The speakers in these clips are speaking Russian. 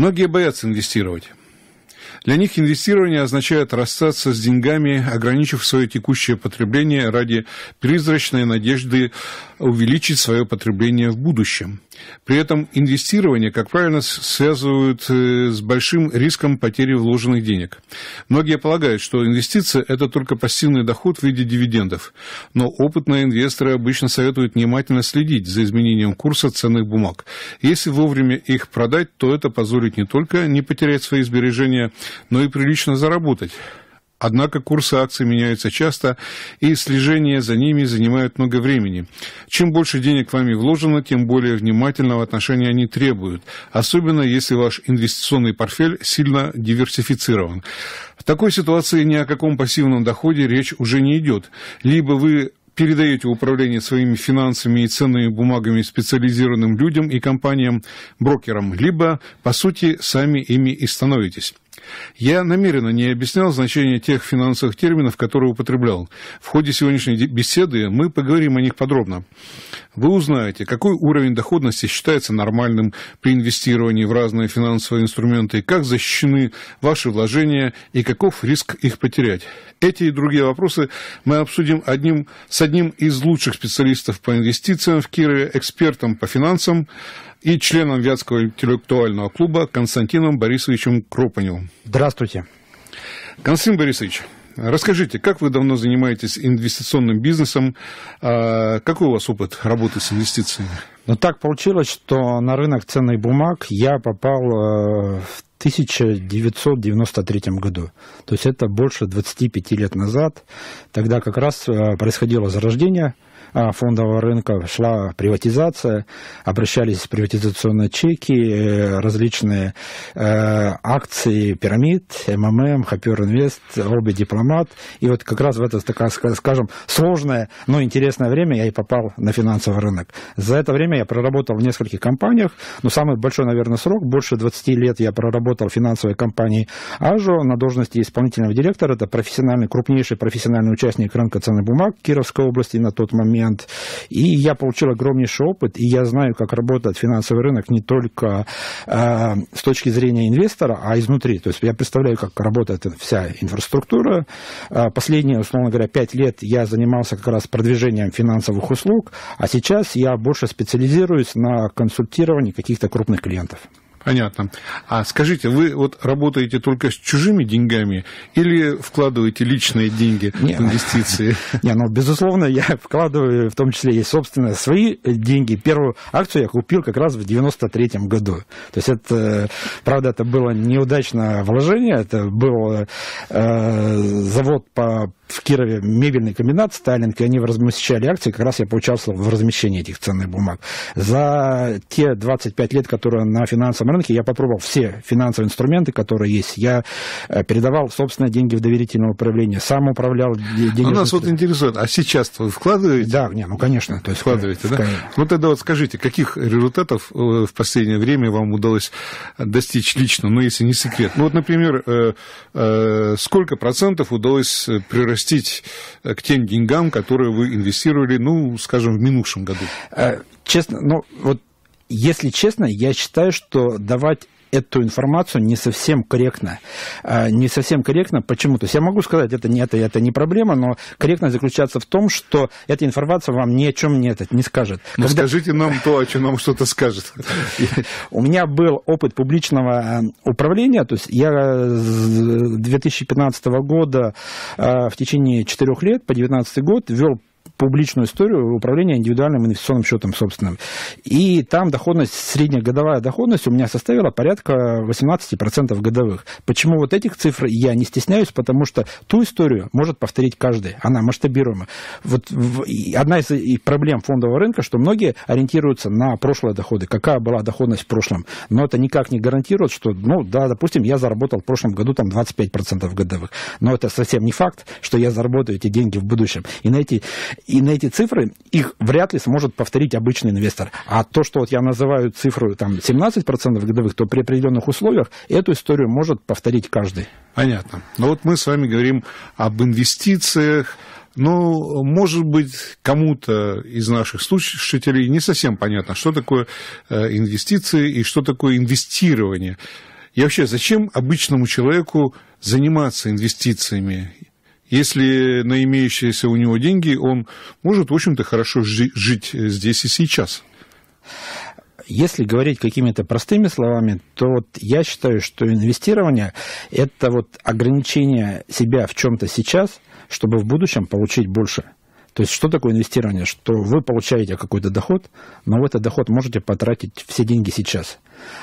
Многие боятся инвестировать. Для них инвестирование означает расстаться с деньгами, ограничив свое текущее потребление ради призрачной надежды увеличить свое потребление в будущем. При этом инвестирование, как правильно, связывают э, с большим риском потери вложенных денег. Многие полагают, что инвестиция – это только пассивный доход в виде дивидендов. Но опытные инвесторы обычно советуют внимательно следить за изменением курса ценных бумаг. Если вовремя их продать, то это позволит не только не потерять свои сбережения, но и прилично заработать. Однако курсы акций меняются часто, и слежение за ними занимает много времени. Чем больше денег вами вложено, тем более внимательного отношения они требуют, особенно если ваш инвестиционный портфель сильно диверсифицирован. В такой ситуации ни о каком пассивном доходе речь уже не идет. Либо вы передаете управление своими финансами и ценными бумагами специализированным людям и компаниям, брокерам, либо, по сути, сами ими и становитесь. Я намеренно не объяснял значение тех финансовых терминов, которые употреблял. В ходе сегодняшней беседы мы поговорим о них подробно. Вы узнаете, какой уровень доходности считается нормальным при инвестировании в разные финансовые инструменты, как защищены ваши вложения и каков риск их потерять. Эти и другие вопросы мы обсудим одним, с одним из лучших специалистов по инвестициям в Кирове, экспертом по финансам, и членом Вятского интеллектуального клуба Константином Борисовичем Кропаневым. Здравствуйте. Константин Борисович, расскажите, как вы давно занимаетесь инвестиционным бизнесом? А, какой у вас опыт работы с инвестициями? Ну, так получилось, что на рынок ценных бумаг я попал э, в 1993 году. То есть это больше 25 лет назад. Тогда как раз э, происходило зарождение а, фондового рынка, шла приватизация, обращались приватизационные чеки, э, различные э, акции «Пирамид», «МММ», «Хопер Инвест», «Обе Дипломат». И вот как раз в это, такая, скажем, сложное, но интересное время я и попал на финансовый рынок. За это время я проработал в нескольких компаниях, но самый большой, наверное, срок, больше 20 лет я проработал в финансовой компании «Ажо» на должности исполнительного директора. Это профессиональный, крупнейший профессиональный участник рынка ценных бумаг Кировской области на тот момент момент. И я получил огромнейший опыт, и я знаю, как работает финансовый рынок не только э, с точки зрения инвестора, а изнутри. То есть я представляю, как работает вся инфраструктура. Э, последние, условно говоря, пять лет я занимался как раз продвижением финансовых услуг, а сейчас я больше специализируюсь на консультировании каких-то крупных клиентов. Понятно. А скажите, вы вот работаете только с чужими деньгами или вкладываете личные деньги не, в ну, инвестиции? Не, ну, безусловно, я вкладываю в том числе и собственные свои э, деньги. Первую акцию я купил как раз в 93-м году. То есть это, э, правда, это было неудачное вложение, это был э, э завод по Кирове мебельный комбинат Сталинка, они размещали акции, как раз я поучаствовал в размещении этих ценных бумаг. За те 25 лет, которые на финансовом рынке, я попробовал все финансовые инструменты, которые есть. Я э, передавал собственные деньги в доверительное управление, сам управлял деньги. А нас вот интересует, а сейчас вы вкладываете? Да, не, ну конечно. То есть, вкладываете, в... да? Ну тогда вот скажите, каких результатов э, в последнее время вам удалось достичь лично, ну если не секрет? Ну вот, например, э, сколько процентов удалось прирастить отпустить э, к тем деньгам, которые вы инвестировали, ну, скажем, в минувшем году? Э, честно, ну, вот если честно, я считаю, что давать эту информацию не совсем корректно. А, не совсем корректно почему? То есть я могу сказать, это не, это, это не проблема, но корректно заключаться в том, что эта информация вам ни о чем не, это, не скажет. Но ну, Когда... скажите нам то, о чем нам что-то скажет. У меня был опыт публичного э, управления, то есть я с 2015 года э, в течение четырех лет по 2019 год вел публичную историю управления индивидуальным инвестиционным счетом собственным. И там доходность, средняя годовая доходность у меня составила порядка 18% годовых. Почему вот этих цифр я не стесняюсь? Потому что ту историю может повторить каждый. Она масштабируема. Вот одна из проблем фондового рынка, что многие ориентируются на прошлые доходы. Какая была доходность в прошлом? Но это никак не гарантирует, что, ну, да, допустим, я заработал в прошлом году там 25% годовых. Но это совсем не факт, что я заработаю эти деньги в будущем. И на эти и на эти цифры их вряд ли сможет повторить обычный инвестор. А то, что вот я называю цифру там, 17% годовых, то при определенных условиях эту историю может повторить каждый. Понятно. Но вот мы с вами говорим об инвестициях, Но ну, может быть, кому-то из наших слушателей не совсем понятно, что такое э, инвестиции и что такое инвестирование. И вообще, зачем обычному человеку заниматься инвестициями? Если на имеющиеся у него деньги он может, в общем-то, хорошо жить здесь и сейчас. Если говорить какими-то простыми словами, то вот я считаю, что инвестирование – это вот ограничение себя в чем-то сейчас, чтобы в будущем получить больше – то есть что такое инвестирование? Что вы получаете какой-то доход, но вы этот доход можете потратить все деньги сейчас.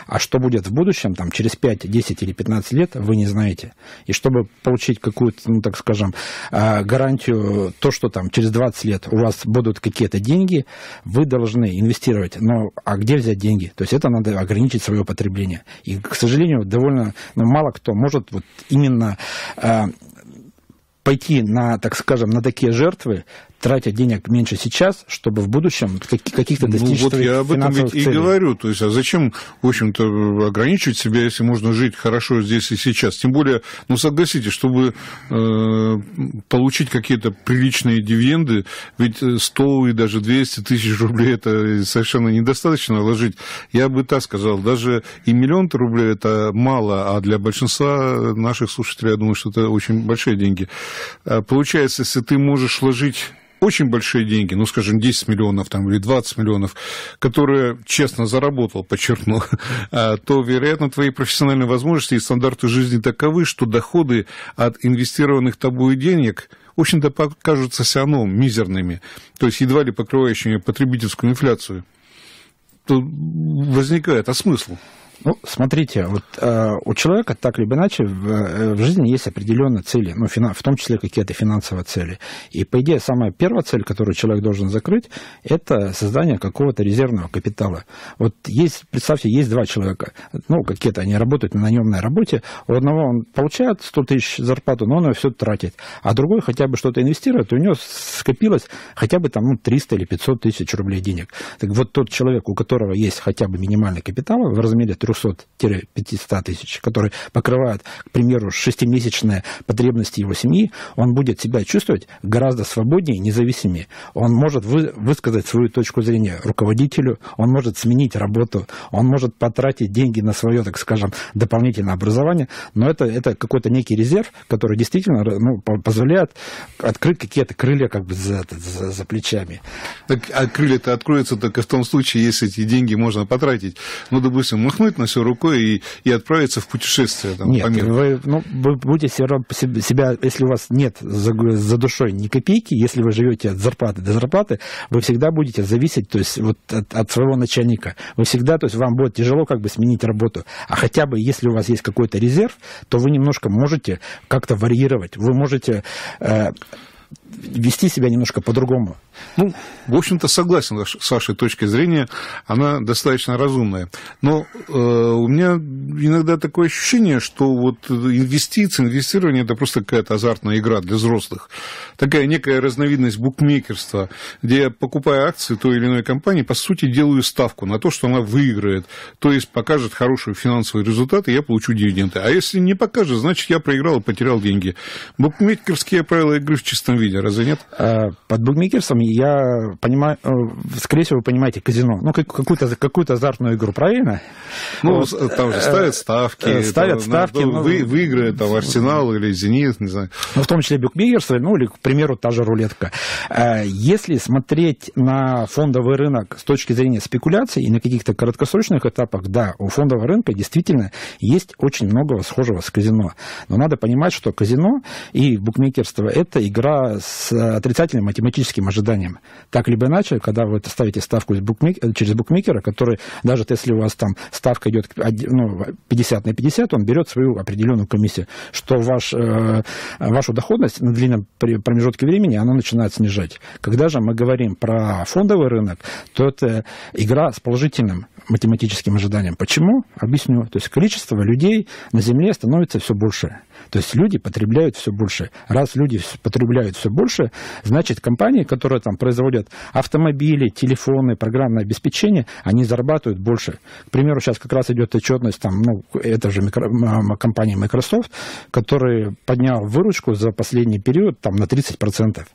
А что будет в будущем, там, через 5, 10 или 15 лет, вы не знаете. И чтобы получить какую-то, ну, так скажем, а, гарантию, то, что там через 20 лет у вас будут какие-то деньги, вы должны инвестировать. Но а где взять деньги? То есть это надо ограничить свое потребление. И, к сожалению, довольно ну, мало кто может вот именно а, пойти на, так скажем, на такие жертвы, тратя денег меньше сейчас, чтобы в будущем каких-то достичь ну, вот я об этом ведь целей. и говорю. То есть, а зачем, в общем-то, ограничивать себя, если можно жить хорошо здесь и сейчас? Тем более, ну, согласитесь, чтобы э, получить какие-то приличные дивиденды, ведь 100 э, и даже 200 тысяч рублей это совершенно недостаточно вложить. Я бы так сказал, даже и миллион рублей это мало, а для большинства наших слушателей, я думаю, что это очень большие деньги. А получается, если ты можешь вложить очень большие деньги, ну, скажем, 10 миллионов там, или 20 миллионов, которые честно заработал, подчеркну, а, то, вероятно, твои профессиональные возможности и стандарты жизни таковы, что доходы от инвестированных тобой денег – в общем-то, покажутся все равно мизерными, то есть едва ли покрывающими потребительскую инфляцию, то возникает а смысл? Ну, смотрите, вот э, у человека так или иначе в, э, в жизни есть определенные цели, ну, фина, в том числе какие-то финансовые цели. И, по идее, самая первая цель, которую человек должен закрыть, это создание какого-то резервного капитала. Вот есть, представьте, есть два человека, ну, какие-то они работают на наемной работе, у одного он получает 100 тысяч зарплату, но он ее все тратит, а другой хотя бы что-то инвестирует, у него скопилось хотя бы там ну, 300 или 500 тысяч рублей денег. Так вот тот человек, у которого есть хотя бы минимальный капитал в размере 300-500 тысяч, которые покрывают, к примеру, шестимесячные потребности его семьи, он будет себя чувствовать гораздо свободнее, независимее. Он может вы, высказать свою точку зрения руководителю, он может сменить работу, он может потратить деньги на свое, так скажем, дополнительное образование, но это, это какой-то некий резерв, который действительно ну, позволяет открыть какие-то крылья как бы за, за, за плечами. Так, а крылья-то откроются только в том случае, если эти деньги можно потратить. Ну, допустим, махнуть на фитнесу рукой и, и отправиться в путешествие там, нет, по миру. Вы, ну, вы будете себя, если у вас нет за, за душой ни копейки, если вы живете от зарплаты до зарплаты, вы всегда будете зависеть то есть, вот от, от своего начальника. Вы всегда, то есть вам будет тяжело как бы сменить работу. А хотя бы, если у вас есть какой-то резерв, то вы немножко можете как-то варьировать. Вы можете... Э, вести себя немножко по-другому. Ну, в общем-то, согласен с вашей точкой зрения, она достаточно разумная. Но э, у меня иногда такое ощущение, что вот инвестиции, инвестирование – это просто какая-то азартная игра для взрослых. Такая некая разновидность букмекерства, где я, покупая акции той или иной компании, по сути, делаю ставку на то, что она выиграет, то есть покажет хорошие финансовые результаты, я получу дивиденды. А если не покажет, значит, я проиграл и потерял деньги. Букмекерские правила игры в чистом виде люди, разве нет? А, под букмекерством я понимаю, э, скорее всего, вы понимаете казино. Ну, какую-то какую азартную игру, правильно? Ну, вот. там же ставят э, ставки. Э, ставят там, ставки. Ну, ну вы, выиграют там Арсенал или Зенит, не знаю. Ну, в том числе букмекерство, ну, или, к примеру, та же рулетка. Если смотреть на фондовый рынок с точки зрения спекуляций и на каких-то краткосрочных этапах, да, у фондового рынка действительно есть очень много схожего с казино. Но надо понимать, что казино и букмекерство – это игра с отрицательным математическим ожиданием. Так либо иначе, когда вы ставите ставку через букмекера, который, даже если у вас там ставка идет ну, 50 на 50, он берет свою определенную комиссию, что ваш, э, вашу доходность на длинном промежутке времени она начинает снижать. Когда же мы говорим про фондовый рынок, то это игра с положительным математическим ожиданиям. Почему? Объясню. То есть количество людей на Земле становится все больше. То есть люди потребляют все больше. Раз люди потребляют все больше, значит компании, которые там производят автомобили, телефоны, программное обеспечение, они зарабатывают больше. К примеру, сейчас как раз идет отчетность, там, ну, это же микро, компания Microsoft, которая подняла выручку за последний период там, на 30%. То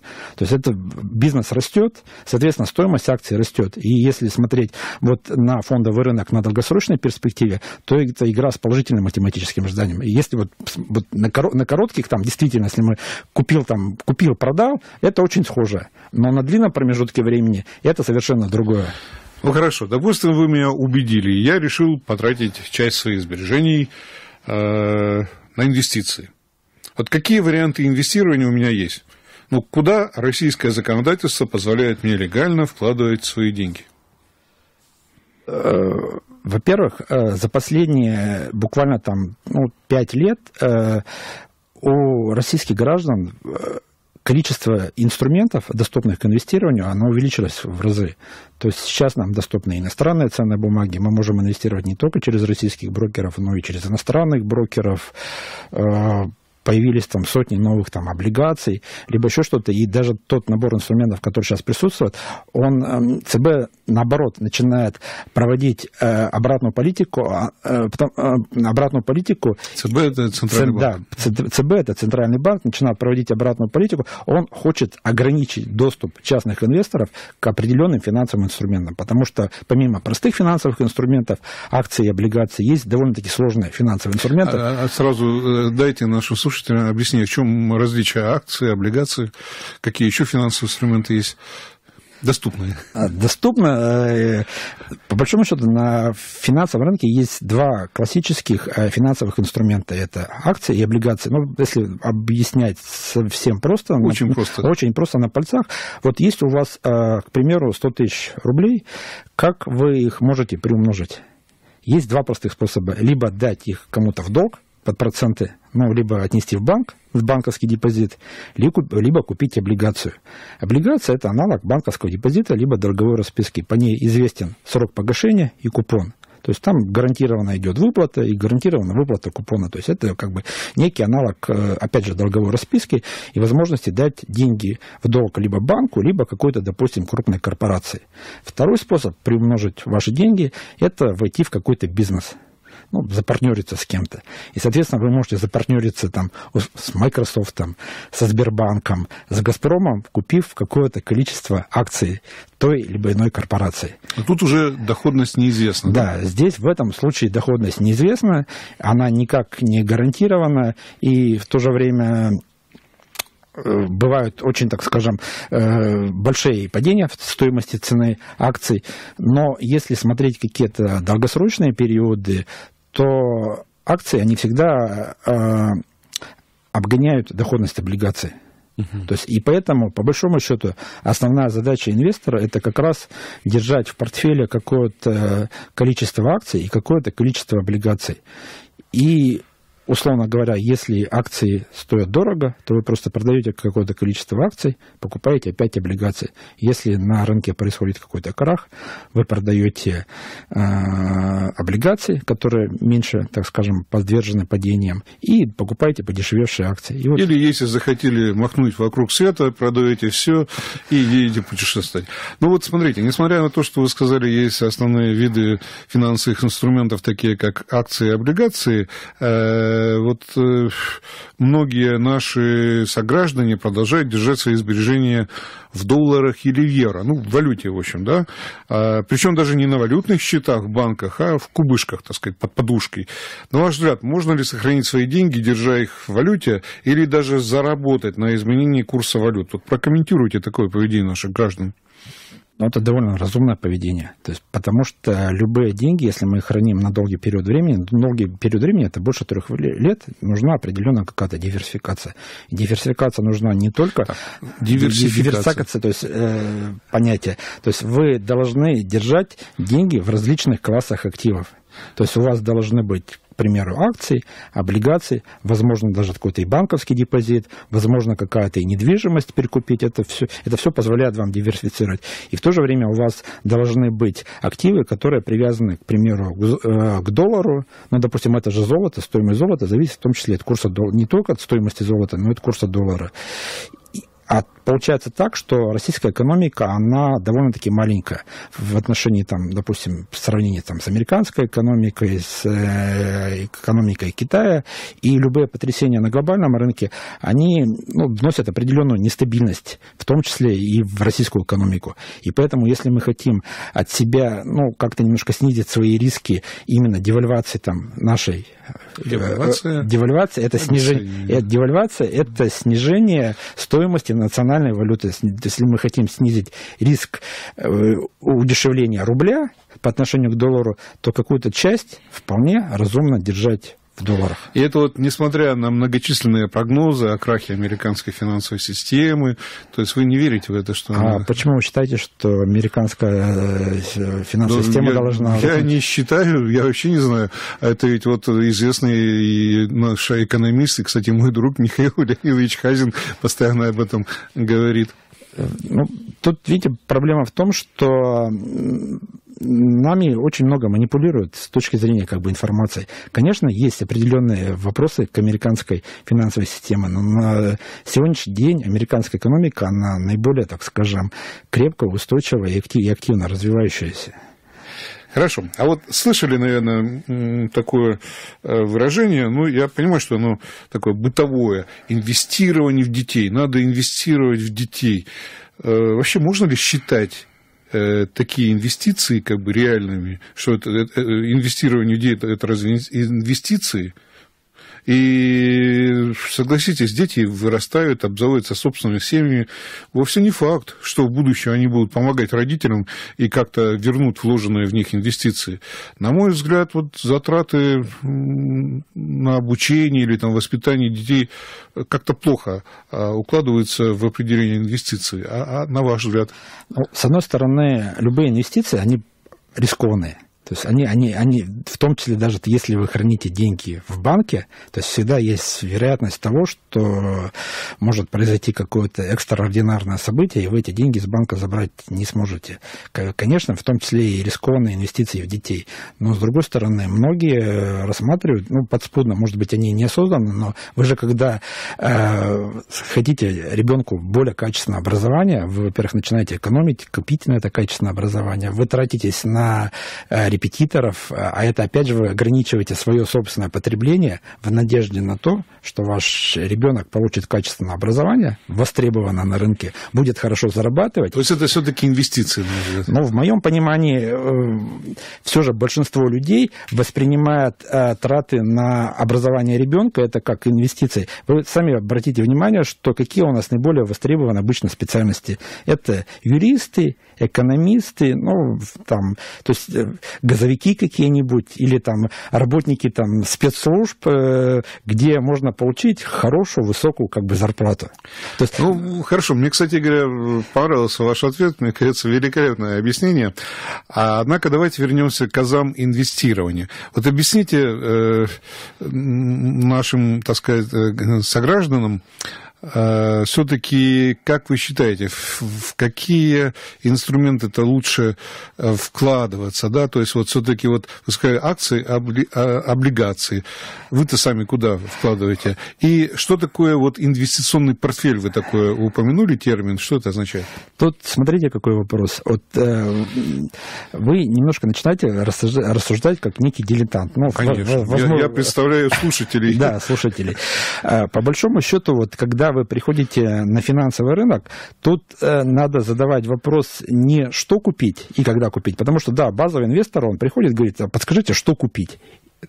есть это бизнес растет, соответственно, стоимость акций растет. И если смотреть вот на фонд фондовый рынок на долгосрочной перспективе, то это игра с положительным математическим ожиданием. И если вот, вот на, коро, на коротких, там, действительно, если мы купил, там, купил, продал, это очень схоже. Но на длинном промежутке времени это совершенно другое. Ну хорошо, допустим, вы меня убедили, и я решил потратить часть своих сбережений э, на инвестиции. Вот какие варианты инвестирования у меня есть? Ну, куда российское законодательство позволяет мне легально вкладывать свои деньги? Э, во-первых, э, за последние буквально там ну, 5 лет э, у российских граждан количество инструментов, доступных к инвестированию, оно увеличилось в разы. То есть сейчас нам доступны иностранные ценные бумаги, мы можем инвестировать не только через российских брокеров, но и через иностранных брокеров появились там сотни новых там облигаций, либо еще что-то, и даже тот набор инструментов, который сейчас присутствует, он, эм, ЦБ, наоборот, начинает проводить э, обратную политику, а, э, э, обратную политику. ЦБ это центральный банк. Да, ЦБ это центральный банк, начинает проводить обратную политику, он хочет ограничить доступ частных инвесторов к определенным финансовым инструментам, потому что помимо простых финансовых инструментов, акции, и облигаций, есть довольно-таки сложные финансовые инструменты. А, а сразу дайте нашу слушателям слушателям э, объясни, в чем различие акции, облигации, какие еще финансовые инструменты есть? Доступные. А, доступно. Э, по большому счету, на финансовом рынке есть два классических э, финансовых инструмента. Это акции и облигации. Ну, если объяснять совсем просто. Очень на, просто. Очень просто на пальцах. Вот есть у вас, к примеру, 100 тысяч рублей. Как вы их можете приумножить? Есть два простых способа. Либо дать их кому-то в долг, под проценты, ну, либо отнести в банк, в банковский депозит, либо купить облигацию. Облигация – это аналог банковского депозита, либо долговой расписки. По ней известен срок погашения и купон. То есть там гарантированно идет выплата и гарантированно выплата купона. То есть это как бы некий аналог, э, опять же, долговой расписки и возможности дать деньги в долг либо банку, либо какой-то, допустим, крупной корпорации. Второй способ приумножить ваши деньги – это войти в какой-то бизнес – ну, запартнериться с кем-то. И, соответственно, вы можете запартнериться там, с Microsoft, там, со Сбербанком, с Газпромом, купив какое-то количество акций той либо иной корпорации. Но ну, тут уже доходность неизвестна. Да, да, здесь в этом случае доходность неизвестна, она никак не гарантирована, и в то же время э, бывают очень, так скажем, э, большие падения в стоимости цены акций, но если смотреть какие-то долгосрочные периоды, что акции, они всегда э, обгоняют доходность облигаций. uh То есть, и поэтому, по большому счету, основная задача инвестора это как раз держать в портфеле какое-то э, количество акций и какое-то количество облигаций. И условно говоря, если акции стоят дорого, то вы просто продаете какое-то количество акций, покупаете опять облигации. Если на рынке происходит какой-то крах, вы продаете э, облигации, которые меньше, так скажем, подвержены падениям, и покупаете подешевевшие акции. И вот... Или если захотели махнуть вокруг света, продаете все и едете путешествовать. Ну вот смотрите, несмотря на то, что вы сказали, есть основные виды финансовых инструментов, такие как акции и облигации, э, Э, вот э, многие наши сограждане продолжают держать свои сбережения в долларах или в евро, ну, в валюте, в общем, да, а, причем даже не на валютных счетах в банках, а в кубышках, так сказать, под подушкой. На ваш взгляд, можно ли сохранить свои деньги, держа их в валюте, или даже заработать на изменении курса валют? Вот прокомментируйте такое поведение наших граждан. Но это довольно разумное поведение. То есть, потому что любые деньги, если мы их храним на долгий период времени, долгий период времени это больше трех лет, нужна определенная какая-то диверсификация. И диверсификация нужна не только так, диверсификация. диверсификация, то есть э, понятие. То есть вы должны держать деньги в различных классах активов. То есть у вас должны быть, к примеру, акции, облигации, возможно, даже какой-то и банковский депозит, возможно, какая-то и недвижимость перекупить. Это все, это все позволяет вам диверсифицировать. И в то же время у вас должны быть активы, которые привязаны, к примеру, к э, доллару. Ну, допустим, это же золото, стоимость золота зависит в том числе от курса доллара, не только от стоимости золота, но и от курса доллара. А получается так, что российская экономика, она довольно-таки маленькая в отношении, там, допустим, в сравнении там, с американской экономикой, с э, экономикой Китая, и любые потрясения на глобальном рынке, они ну, вносят определенную нестабильность, в том числе и в российскую экономику. И поэтому, если мы хотим от себя ну, как-то немножко снизить свои риски именно девальвации там, нашей девальвации, э, девальвация это, снижение, это девальвация это снижение стоимости национальной валюты, если мы хотим снизить риск э, удешевления рубля по отношению к доллару, то какую-то часть вполне разумно держать в долларов. И это вот несмотря на многочисленные прогнозы о крахе американской финансовой системы, то есть вы не верите в это, что... А она... почему вы считаете, что американская э, финансовая да, ну, система я, должна... Я не считаю, я вообще не знаю. А это ведь вот известный наш экономист, и, кстати, мой друг Михаил Леонидович Хазин постоянно об этом говорит. Э, ну, тут, видите, проблема в том, что нами очень много манипулируют с точки зрения как бы, информации. Конечно, есть определенные вопросы к американской финансовой системе, но на сегодняшний день американская экономика, она наиболее, так скажем, крепкая, устойчивая и, и активно развивающаяся. Хорошо. А вот слышали, наверное, такое э, выражение, ну, я понимаю, что оно такое бытовое, инвестирование в детей, надо инвестировать в детей. Э, вообще можно ли считать Э, такие инвестиции как бы реальными, что это, это, э, инвестирование людей это, это разве инвестиции? И, согласитесь, дети вырастают, обзаводятся собственными семьями. Вовсе не факт, что в будущем они будут помогать родителям и как-то вернут вложенные в них инвестиции. На мой взгляд, вот затраты на обучение или там, воспитание детей как-то плохо а, укладываются в определение инвестиций. А, а на ваш взгляд? Ну, с одной стороны, любые инвестиции, они рискованные. То есть они, они, они, в том числе даже если вы храните деньги в банке, то есть всегда есть вероятность того, что может произойти какое-то экстраординарное событие, и вы эти деньги с банка забрать не сможете. Конечно, в том числе и рискованные инвестиции в детей. Но, с другой стороны, многие э, рассматривают, ну, подспудно, может быть, они не осознаны, но вы же, когда э, хотите ребенку более качественное образование, вы, во-первых, начинаете экономить, копить на это качественное образование, вы тратитесь на э, репетиторов, э, а это, опять же, вы ограничиваете свое собственное потребление в надежде на то, что ваш ребенок получит качественное образование, востребовано на рынке, будет хорошо зарабатывать. То есть это все-таки инвестиции? Но ну, в моем понимании э, все же большинство людей воспринимает э, траты на образование ребенка, это как инвестиции. Вы сами обратите внимание, что какие у нас наиболее востребованы обычно специальности. Это юристы, экономисты, ну, там, то есть газовики какие-нибудь или там работники там спецслужб, э, где можно получить хорошую, высокую как бы зарплату. То есть... Ну, хорошо. Мне, кстати говоря, понравился ваш ответ. Мне кажется, великолепное объяснение. А, однако давайте вернемся к азам инвестирования. Вот объясните э, нашим, так сказать, э, согражданам, Э, все-таки, как вы считаете, в какие инструменты это лучше э, вкладываться, да? То есть вот все-таки вот вы сказали акции, обли, а, облигации. Вы-то сами куда вкладываете? И что такое вот инвестиционный портфель? Вы такое упомянули термин? Что это означает? Тут смотрите какой вопрос. Вот э, вы немножко начинаете рассуждать, как некий дилетант. Ну, Конечно. возможно... я, я представляю слушателей. Да, слушателей. Э, по большому счету, вот когда вы приходите на финансовый рынок, тут э, надо задавать вопрос не что купить и когда купить, потому что, да, базовый инвестор, он приходит, и говорит, «А подскажите, что купить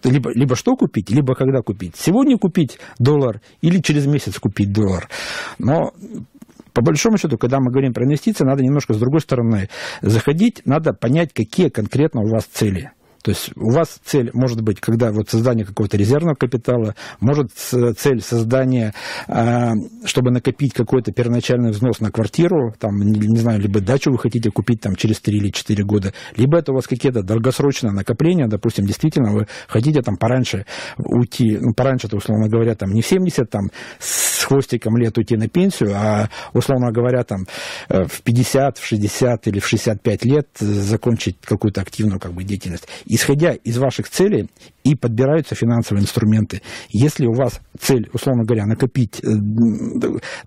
либо, либо что купить, либо когда купить. Сегодня купить доллар или через месяц купить доллар. Но по большому счету, когда мы говорим про инвестиции, надо немножко с другой стороны заходить, надо понять, какие конкретно у вас цели. То есть у вас цель может быть, когда вот создание какого-то резервного капитала, может цель создания, а, чтобы накопить какой-то первоначальный взнос на квартиру, там, не знаю, либо дачу вы хотите купить там через 3 или 4 года, либо это у вас какие-то долгосрочные накопления, допустим, действительно вы хотите там пораньше уйти, ну, пораньше-то, условно говоря, там не в 70, там с хвостиком лет уйти на пенсию, а, условно говоря, там э, в 50, в 60 или в 65 лет э, закончить какую-то активную как бы деятельность. Исходя из ваших целей и подбираются финансовые инструменты. Если у вас цель, условно говоря, накопить э,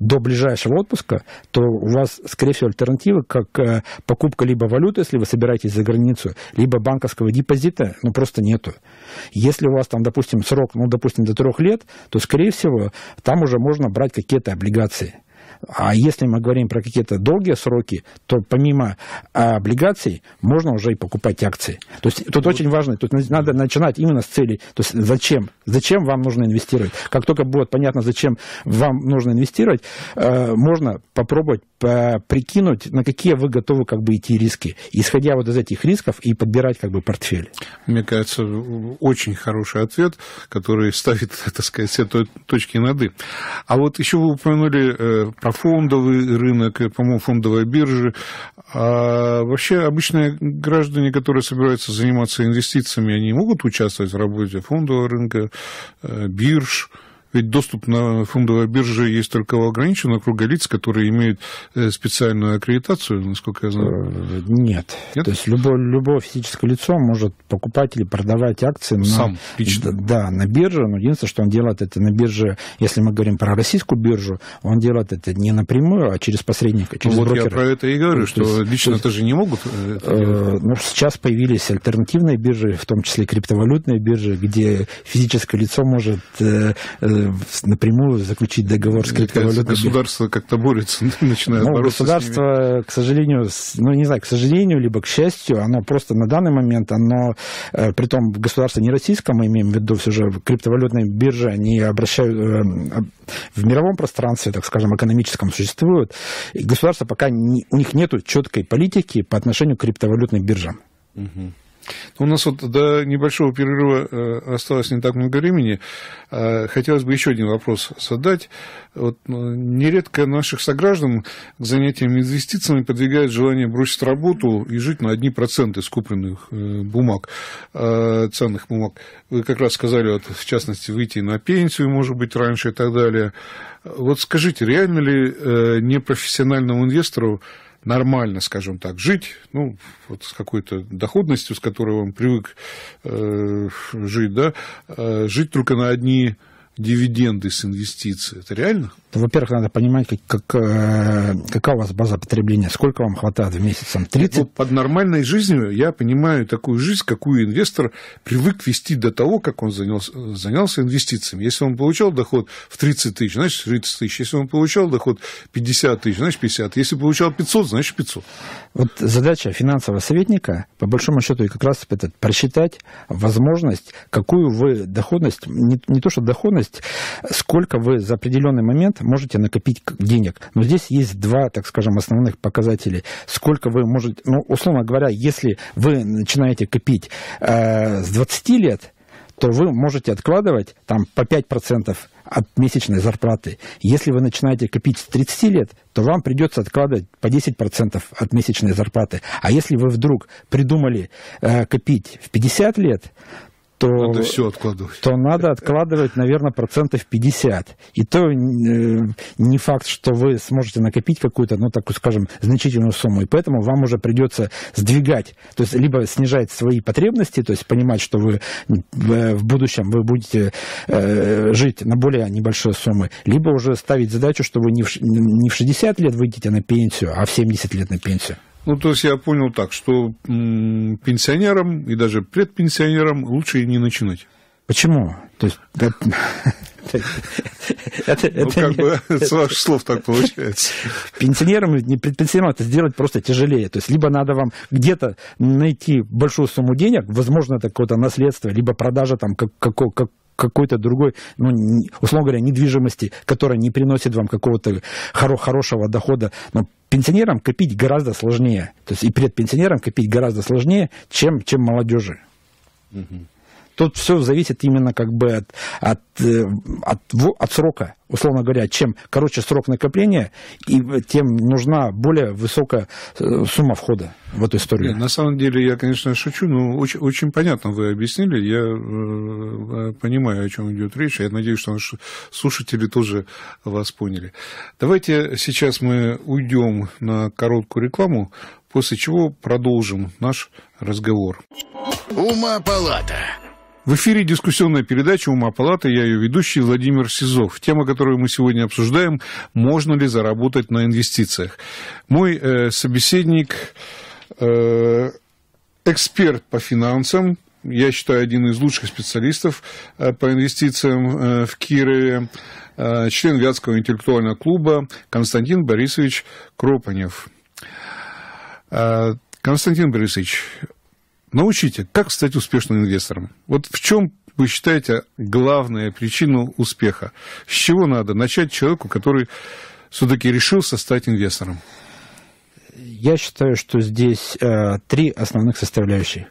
до ближайшего отпуска, то у вас, скорее всего, альтернативы, как э, покупка либо валюты, если вы собираетесь за границу, либо банковского депозита, ну, просто нету. Если у вас там, допустим, срок, ну, допустим, до трех лет, то, скорее всего, там уже можно брать какие-то облигации. А если мы говорим про какие-то долгие сроки, то помимо а, облигаций можно уже и покупать акции. То есть тут вот. очень важно, тут надо начинать именно с цели. То есть зачем? Зачем вам нужно инвестировать? Как только будет понятно, зачем вам нужно инвестировать, э, можно попробовать э, прикинуть, на какие вы готовы как бы идти риски, исходя вот из этих рисков и подбирать как бы портфель. Мне кажется, очень хороший ответ, который ставит, так сказать, все точки над «и». А вот еще вы упомянули э, про фондовый рынок, по-моему, фондовая биржа. А вообще обычные граждане, которые собираются заниматься инвестициями, они могут участвовать в работе фондового рынка, э, бирж? Ведь доступ на фондовой бирже есть только у ограниченного круга лиц, которые имеют э, специальную аккредитацию, насколько я знаю. Э, нет. Нет? То есть любое, любое физическое лицо может покупать или продавать акции. На, Сам, лично? Да, на бирже. Но единственное, что он делает это на бирже, если мы говорим про российскую биржу, он делает это не напрямую, а через посредника, через ну, вот брокера. я про это и говорю, что есть, лично есть, это же не могут э, э Ну, сейчас появились альтернативные биржи, в том числе криптовалютные биржи, где физическое лицо может э, э, напрямую заключить договор с криптовалютой. Государство как-то борется, начинает ну, бороться Государство, к сожалению, ну не знаю, к сожалению, либо к счастью, оно просто на данный момент, оно, э, при том государство не российское, мы имеем в виду все же криптовалютные биржи, они обращают, э, в мировом пространстве, так скажем, экономическом существуют, и государство пока, не, у них нет четкой политики по отношению к криптовалютным биржам. Угу. У нас вот до небольшого перерыва э, осталось не так много времени. Э, хотелось бы еще один вопрос задать. Вот ну, нередко наших сограждан к занятиям инвестициями подвигает желание бросить работу и жить на одни проценты скупленных э, бумаг, ценных бумаг. Вы как раз сказали, вот, в частности, выйти на пенсию, может быть, раньше и так далее. Вот скажите, реально ли непрофессиональному инвестору нормально, скажем так, жить, ну, вот с какой-то доходностью, с которой он привык э, жить, да, э, жить только на одни дивиденды с инвестиций. Это реально? Во-первых, надо понимать, как, как, э, какая у вас база потребления, сколько вам хватает в месяц, там 30? Ну, под нормальной жизнью я понимаю такую жизнь, какую инвестор привык вести до того, как он занялся, занялся инвестициями. Если он получал доход в 30 тысяч, значит 30 тысяч. Если он получал доход 50 тысяч, значит 50. Если получал 500, значит 500. Вот задача финансового советника, по большому счету, и как раз это просчитать возможность, какую вы доходность, не, не то что доходность, сколько вы за определенный момент можете накопить денег. Но здесь есть два, так скажем, основных показателей. Сколько вы можете, ну, условно говоря, если вы начинаете копить э, с 20 лет, то вы можете откладывать там по 5% от месячной зарплаты. Если вы начинаете копить с 30 лет, то вам придется откладывать по 10% от месячной зарплаты. А если вы вдруг придумали э, копить в 50 лет, то, надо ну, все откладывать. то надо откладывать, наверное, процентов 50. И то э, не факт, что вы сможете накопить какую-то, ну, такую, скажем, значительную сумму. И поэтому вам уже придется сдвигать, то есть либо снижать свои потребности, то есть понимать, что вы э, в будущем вы будете э, жить на более небольшие суммы, либо уже ставить задачу, что вы не в, не в 60 лет выйдете на пенсию, а в 70 лет на пенсию. Ну, то есть я понял так, что пенсионерам и даже предпенсионерам лучше и не начинать. Почему? То есть... Это, ну, это, как бы с ваших слов так получается. Пенсионерам, не предпенсионерам это сделать просто тяжелее. То есть, либо надо вам где-то найти большую сумму денег, возможно, это какое-то наследство, либо продажа там как, как, как, какой-то другой, ну, условно говоря, недвижимости, которая не приносит вам какого-то хоро- хорошего дохода, но пенсионерам копить гораздо сложнее. То есть и перед пенсионером копить гораздо сложнее, чем, чем молодежи. Угу. Тут все зависит именно как бы от, от, э, от, от срока, условно говоря. Чем короче срок накопления, и э, тем нужна более высокая э, сумма входа в эту историю. Нет, на самом деле я, конечно, шучу, но очень, очень понятно вы объяснили. Я понимаю, о чем идет речь. Я надеюсь, что наши слушатели тоже вас поняли. Давайте сейчас мы уйдем на короткую рекламу, после чего продолжим наш разговор. Ума палата. В эфире дискуссионная передача «Ума палата», я ее ведущий Владимир Сизов. Тема, которую мы сегодня обсуждаем, можно ли заработать на инвестициях. Мой э, собеседник, э, эксперт по финансам, я считаю, один из лучших специалистов э, по инвестициям э, в Кирове, э, член Вятского интеллектуального клуба Константин Борисович Кропанев. Э, Константин Борисович, Научите, как стать успешным инвестором. Вот в чем вы считаете главную причину успеха? С чего надо начать человеку, который все-таки решился стать инвестором? Я считаю, что здесь э, три основных составляющих.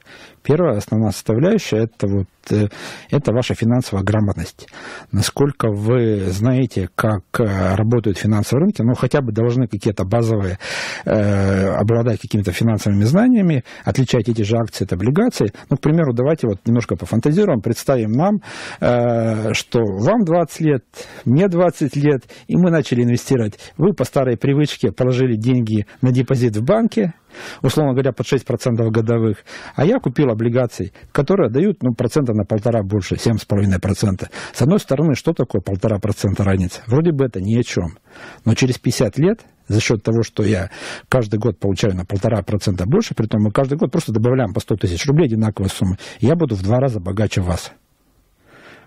Первая основная составляющая это вот э, это ваша финансовая грамотность. Насколько вы знаете, как э, работают финансовые рынки, ну хотя бы должны какие-то базовые э, обладать какими-то финансовыми знаниями, отличать эти же акции от облигаций. Ну, к примеру, давайте вот немножко пофантазируем, представим нам, э, что вам 20 лет, мне 20 лет, и мы начали инвестировать. Вы по старой привычке положили деньги на депозит в банке, условно говоря, под 6% годовых. А я купил облигации, которые дают ну, процента на полтора больше, 7,5%. С одной стороны, что такое полтора процента разница? Вроде бы это ни о чем. Но через 50 лет за счет того, что я каждый год получаю на полтора процента больше, при том мы каждый год просто добавляем по 100 тысяч рублей одинаковой суммы, я буду в два раза богаче вас.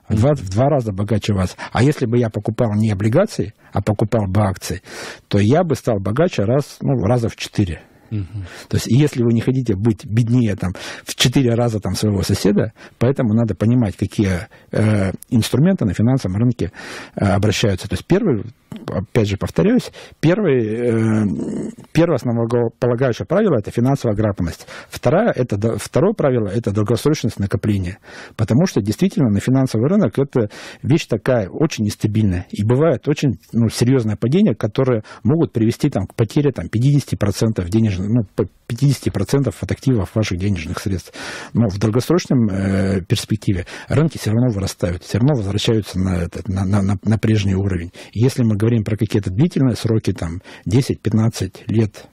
В два, в два раза богаче вас. А если бы я покупал не облигации, а покупал бы акции, то я бы стал богаче раз, ну, раза в четыре. То есть, если вы не хотите быть беднее там, в четыре раза там, своего соседа, поэтому надо понимать, какие э, инструменты на финансовом рынке э, обращаются. То есть, первый, опять же повторяюсь, первый, э, первое основополагающее правило – это финансовая грамотность. Второе, это, второе правило – это долгосрочность накопления. Потому что, действительно, на финансовый рынок это вещь такая очень нестабильная. И бывает очень ну, серьезное падение, которое могут привести там, к потере там, 50% денежных денежных, ну, по 50% от активов ваших денежных средств. Но в долгосрочном э, перспективе рынки все равно вырастают, все равно возвращаются на, этот, на, на, на, на прежний уровень. если мы говорим про какие-то длительные сроки, там 10-15 лет,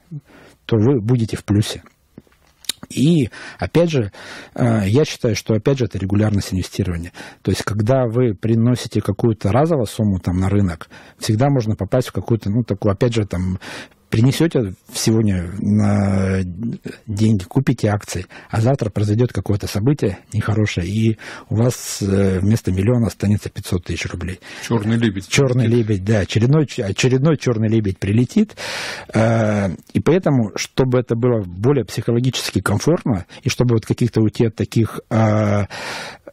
то вы будете в плюсе. И, опять же, э, я считаю, что, опять же, это регулярность инвестирования. То есть, когда вы приносите какую-то разовую сумму там, на рынок, всегда можно попасть в какую-то, ну, такую, опять же, там, принесете сегодня на деньги, купите акции, а завтра произойдет какое-то событие нехорошее, и у вас э, вместо миллиона останется 500 тысяч рублей. Черный лебедь. Черный лебедь, да. Очередной, очередной черный лебедь прилетит. Э, и поэтому, чтобы это было более психологически комфортно, и чтобы вот каких-то уйти от таких а,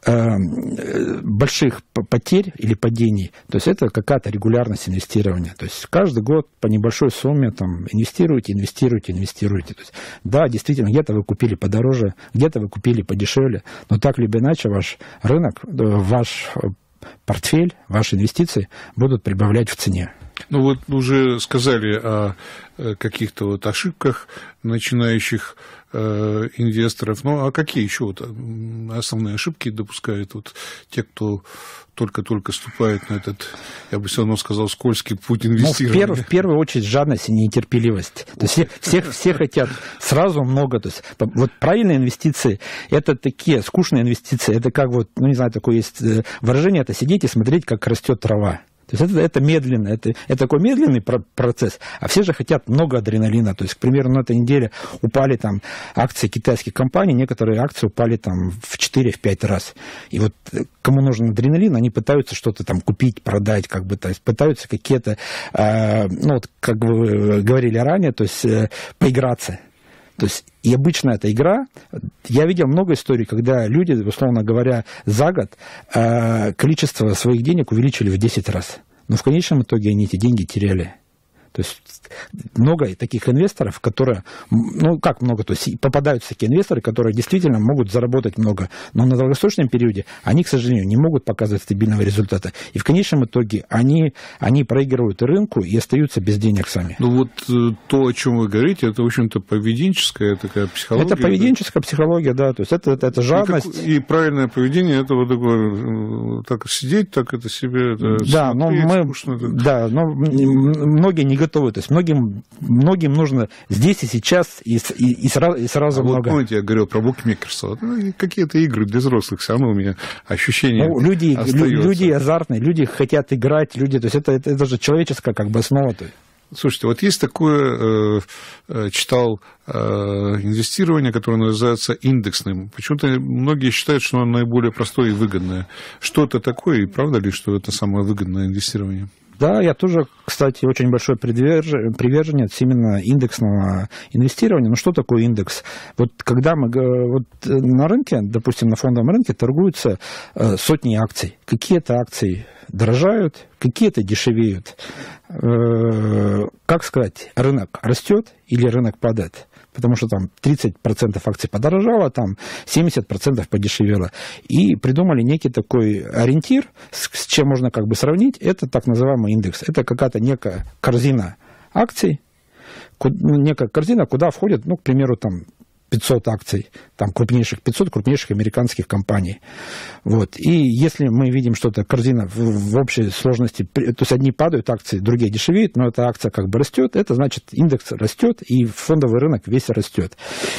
Эм, больших потерь или падений, то есть это какая-то регулярность инвестирования. То есть каждый год по небольшой сумме там, инвестируете, инвестируете, инвестируете. То есть, да, действительно, где-то вы купили подороже, где-то вы купили подешевле, но так либо иначе ваш рынок, э, ваш э, портфель, ваши инвестиции будут прибавлять в цене. Ну, вот уже сказали о э, каких-то вот ошибках начинающих э, инвесторов. Ну, а какие еще вот основные ошибки допускают вот те, кто только-только вступает на этот, я бы все равно сказал, скользкий путь инвестирования? Ну, в, пер, в первую очередь жадность и нетерпеливость. То есть всех, все хотят сразу много. То есть, вот правильные инвестиции – это такие скучные инвестиции. Это как вот, ну, не знаю, такое есть э, выражение – это сидеть и смотреть, как растет трава. То есть это, это медленно, это, это такой медленный процесс, а все же хотят много адреналина. То есть, к примеру, на этой неделе упали там акции китайских компаний, некоторые акции упали там в 4-5 раз. И вот э, кому нужен адреналин, они пытаются что-то там купить, продать, как бы, то есть пытаются какие-то, э, ну вот, как вы говорили ранее, то есть э, поиграться. То есть и обычно эта игра, я видел много историй, когда люди, условно говоря, за год э, количество своих денег увеличили в 10 раз. Но в конечном итоге они эти деньги теряли. То есть много таких инвесторов, которые, ну как много, то есть попадаются такие инвесторы, которые действительно могут заработать много, но на долгосрочном периоде они, к сожалению, не могут показывать стабильного результата. И в конечном итоге они, они проигрывают рынку и остаются без денег сами. Ну вот э, то, о чем вы говорите, это, в общем-то, поведенческая такая психология. Это поведенческая да? психология, да, то есть это, это, это жадность. И, как, и правильное поведение, это вот такое, э, так сидеть, так это себе... Это да, смотреть, но мы, скучно, да, но многие не готовы. То есть многим, многим нужно здесь и сейчас, и, и, и, сразу, и сразу а много. Вот помните, я говорил про букмекерство. Ну, какие-то игры для взрослых, все равно у меня ощущение ну, люди, люди азартные, люди хотят играть, люди... То есть это, это, это же человеческая как бы основа. то. Слушайте, вот есть такое, э, э, читал э, инвестирование, которое называется индексным. Почему-то многие считают, что оно наиболее простое и выгодное. Что это такое, и правда ли, что это самое выгодное инвестирование? Да, я тоже, кстати, очень большой приверженец именно индексного инвестирования. Ну что такое индекс? Вот когда мы вот э, на рынке, допустим, на фондовом рынке торгуются э, сотни акций. Какие-то акции дорожают, какие-то дешевеют. Э, как сказать, рынок растет или рынок падает? потому что там 30% акций подорожало, там 70% подешевело. И придумали некий такой ориентир, с, чем можно как бы сравнить, это так называемый индекс. Это какая-то некая корзина акций, ну, некая корзина, куда входят, ну, к примеру, там 500 акций, там крупнейших 500 крупнейших американских компаний. Вот. И если мы видим что-то, корзина в, в общей сложности, то есть одни падают акции, другие дешевеют, но эта акция как бы растет, это значит индекс растет, и фондовый рынок весь растет.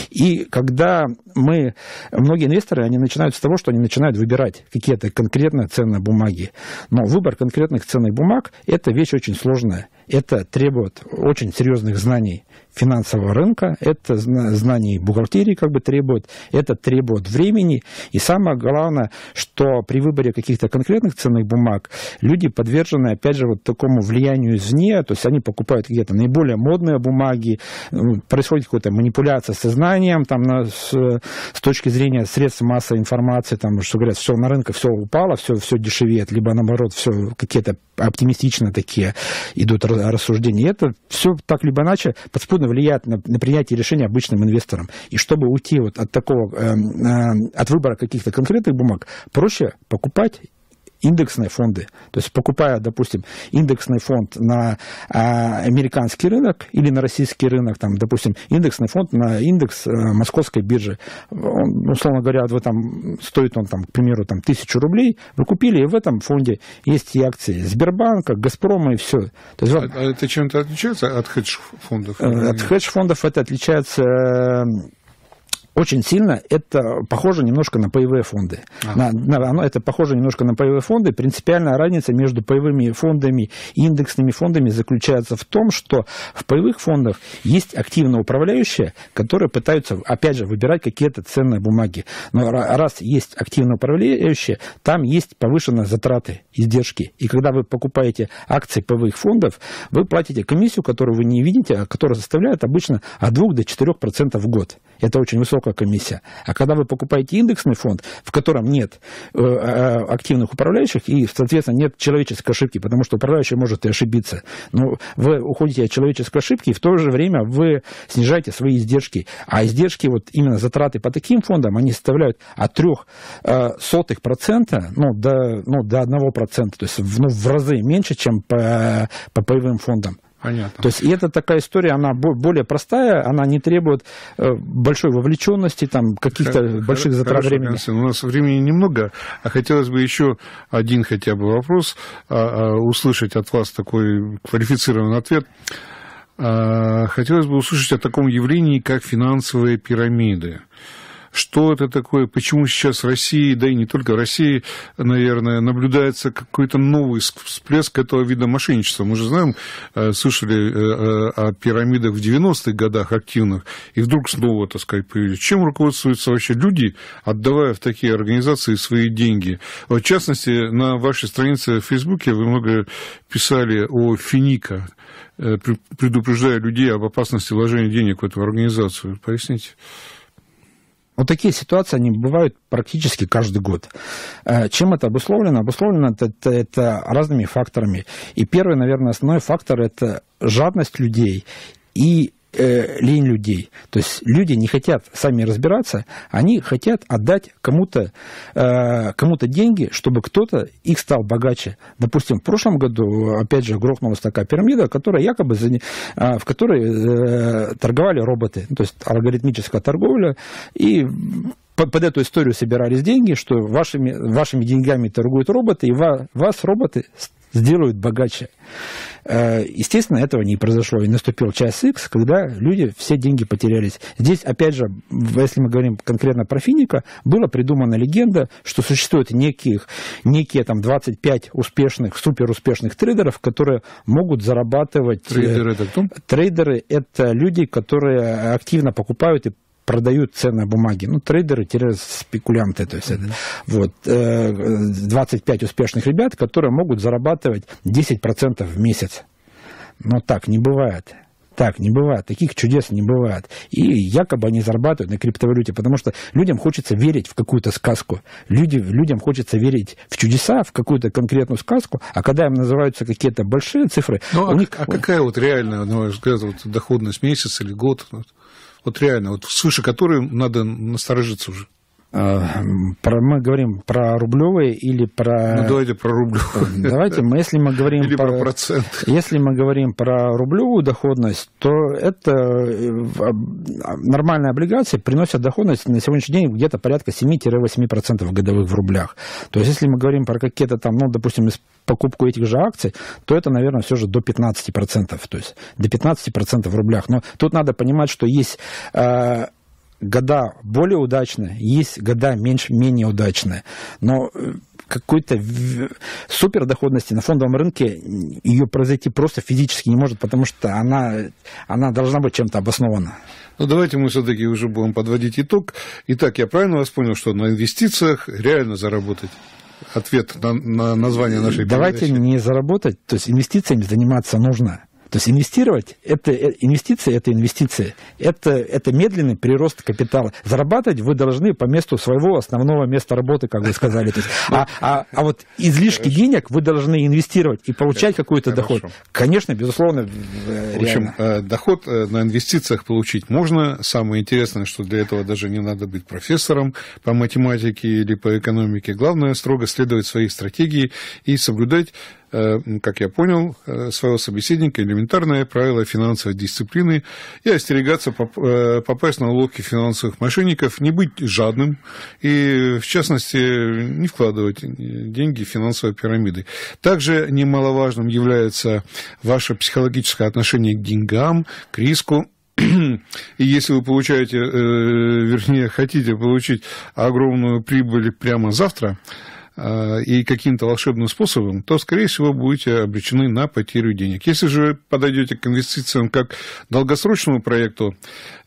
И когда мы, многие инвесторы, они начинают с того, что они начинают выбирать какие-то конкретные ценные бумаги. Но выбор конкретных ценных бумаг – это вещь очень сложная. Это требует очень серьезных знаний финансового рынка, это знаний бухгалтерии как бы требует, это требует времени. И самое главное, что при выборе каких-то конкретных ценных бумаг люди подвержены, опять же, вот такому влиянию извне, то есть они покупают какие-то наиболее модные бумаги, ну, происходит какая-то манипуляция сознанием, там, на, с, с точки зрения средств массовой информации, там, что говорят, все на рынке, все упало, все, все дешевеет, либо наоборот, все какие-то оптимистично такие идут рассуждений. Это все так либо иначе подспудно влияет на, на принятие решения обычным инвесторам. И чтобы уйти вот от такого, э, э, от выбора каких-то конкретных бумаг, проще покупать индексные фонды. То есть покупая, допустим, индексный фонд на а, американский рынок или на российский рынок, там, допустим, индексный фонд на индекс а, московской биржи, он, условно говоря, вы там, стоит он, там, к примеру, там, тысячу рублей, вы купили, и в этом фонде есть и акции Сбербанка, Газпрома и все. То есть, а, вот, а это чем-то отличается от хедж-фондов? Э, от хедж-фондов это отличается э, очень сильно это похоже немножко на паевые фонды. Ага. На, на, это похоже немножко на паевые фонды. Принципиальная разница между паевыми фондами и индексными фондами заключается в том, что в паевых фондах есть активно управляющие, которые пытаются, опять же, выбирать какие-то ценные бумаги. Но раз есть активно управляющие, там есть повышенные затраты, издержки. И когда вы покупаете акции паевых фондов, вы платите комиссию, которую вы не видите, а которая составляет обычно от 2 до 4% в год. Это очень высокая такой комиссия. А когда вы покупаете индексный фонд, в котором нет э, э, активных управляющих и, соответственно, нет человеческой ошибки, потому что управляющий может и ошибиться, но ну, вы уходите от человеческой ошибки и в то же время вы снижаете свои издержки. А издержки, вот именно затраты по таким фондам, они составляют от 3 э, сотых процента ну, до, ну, до 1 процента, то есть ну, в разы меньше, чем по, по паевым фондам. Понятно. То есть и это такая история, она более простая, она не требует э, большой вовлеченности, там, каких-то больших затрат Хорошо, времени. Константин, у нас времени немного, а хотелось бы еще один хотя бы вопрос а, а, услышать от вас такой квалифицированный ответ. А, хотелось бы услышать о таком явлении, как финансовые пирамиды что это такое, почему сейчас в России, да и не только в России, наверное, наблюдается какой-то новый всплеск этого вида мошенничества. Мы же знаем, э, слышали э, э, о пирамидах в 90-х годах активных, и вдруг снова, так сказать, появились. Чем руководствуются вообще люди, отдавая в такие организации свои деньги? В частности, на вашей странице в Фейсбуке вы много писали о Финика, предупреждая людей об опасности вложения денег в эту организацию. Поясните. Вот такие ситуации, они бывают практически каждый год. Э, чем это обусловлено? Обусловлено это, это, это разными факторами. И первый, наверное, основной фактор – это жадность людей и э, лень людей. То есть люди не хотят сами разбираться, они хотят отдать кому-то э, кому деньги, чтобы кто-то их стал богаче. Допустим, в прошлом году, опять же, грохнулась такая пирамида, которая якобы, э, в которой э, торговали роботы, то есть алгоритмическая торговля, и под, под эту историю собирались деньги, что вашими, вашими деньгами торгуют роботы, и вас, вас роботы сделают богаче. Э, естественно, этого не произошло. И наступил час X, когда люди все деньги потерялись. Здесь, опять же, если мы говорим конкретно про Финика, была придумана легенда, что существует неких, некие там 25 успешных, суперуспешных трейдеров, которые могут зарабатывать... Э, трейдеры это кто? Трейдеры это люди, которые активно покупают и продают ценные бумаги, ну, трейдеры-спекулянты, то есть это, вот, э, 25 успешных ребят, которые могут зарабатывать 10% в месяц. Но так не бывает. Так не бывает, таких чудес не бывает. И якобы они зарабатывают на криптовалюте, потому что людям хочется верить в какую-то сказку. Люди, людям хочется верить в чудеса, в какую-то конкретную сказку, а когда им называются какие-то большие цифры... Ну, а, них... а какая вот реальная, на ваш взгляд, вот доходность месяц или год? вот реально, вот свыше которой надо насторожиться уже. Э, про, мы говорим про рублевые или про... Ну, давайте про рублевые. Э, давайте, мы, если мы говорим или про... про процент. Если мы говорим про рублевую доходность, то это э, а, нормальные облигации приносят доходность на сегодняшний день где-то порядка 7-8% годовых в рублях. То есть, если мы говорим про какие-то там, ну, допустим, покупку этих же акций, то это, наверное, все же до 15%, то есть до 15% в рублях. Но тут надо понимать, что есть года более удачные, есть года меньше, менее удачные. Но э, какой-то супердоходности на фондовом рынке ее произойти просто физически не может, потому что она, она должна быть чем-то обоснована. Ну, давайте мы все-таки уже будем подводить итог. Итак, я правильно вас понял, что на инвестициях реально заработать? Ответ на, на название нашей Давайте не заработать, то есть инвестициями заниматься нужно то есть инвестировать, это э, инвестиции, это инвестиции. Это, это медленный прирост капитала. Зарабатывать вы должны по месту своего основного места работы, как вы сказали. есть, а, а, а вот излишки Хорошо. денег вы должны инвестировать и получать какой-то доход. Конечно, безусловно, э, В общем, реально. Э, доход на инвестициях получить можно. Самое интересное, что для этого даже не надо быть профессором по математике или по экономике. Главное, строго следовать своей стратегии и соблюдать Э, как я понял, э, своего собеседника элементарное правило финансовой дисциплины и остерегаться э, попасть на уловки финансовых мошенников, не быть жадным и, в частности, не вкладывать деньги в финансовые пирамиды. Также немаловажным является ваше психологическое отношение к деньгам, к риску, и если вы получаете, вернее, хотите получить огромную прибыль прямо завтра, Э, и каким-то волшебным способом, то, скорее всего, будете обречены на потерю денег. Если же подойдете к инвестициям как долгосрочному проекту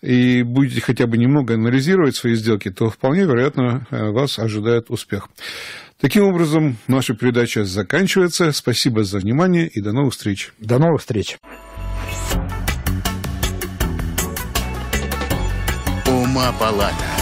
и будете хотя бы немного анализировать свои сделки, то вполне вероятно э, вас ожидает успех. Таким образом, наша передача заканчивается. Спасибо за внимание и до новых встреч. До новых встреч. Ума палата.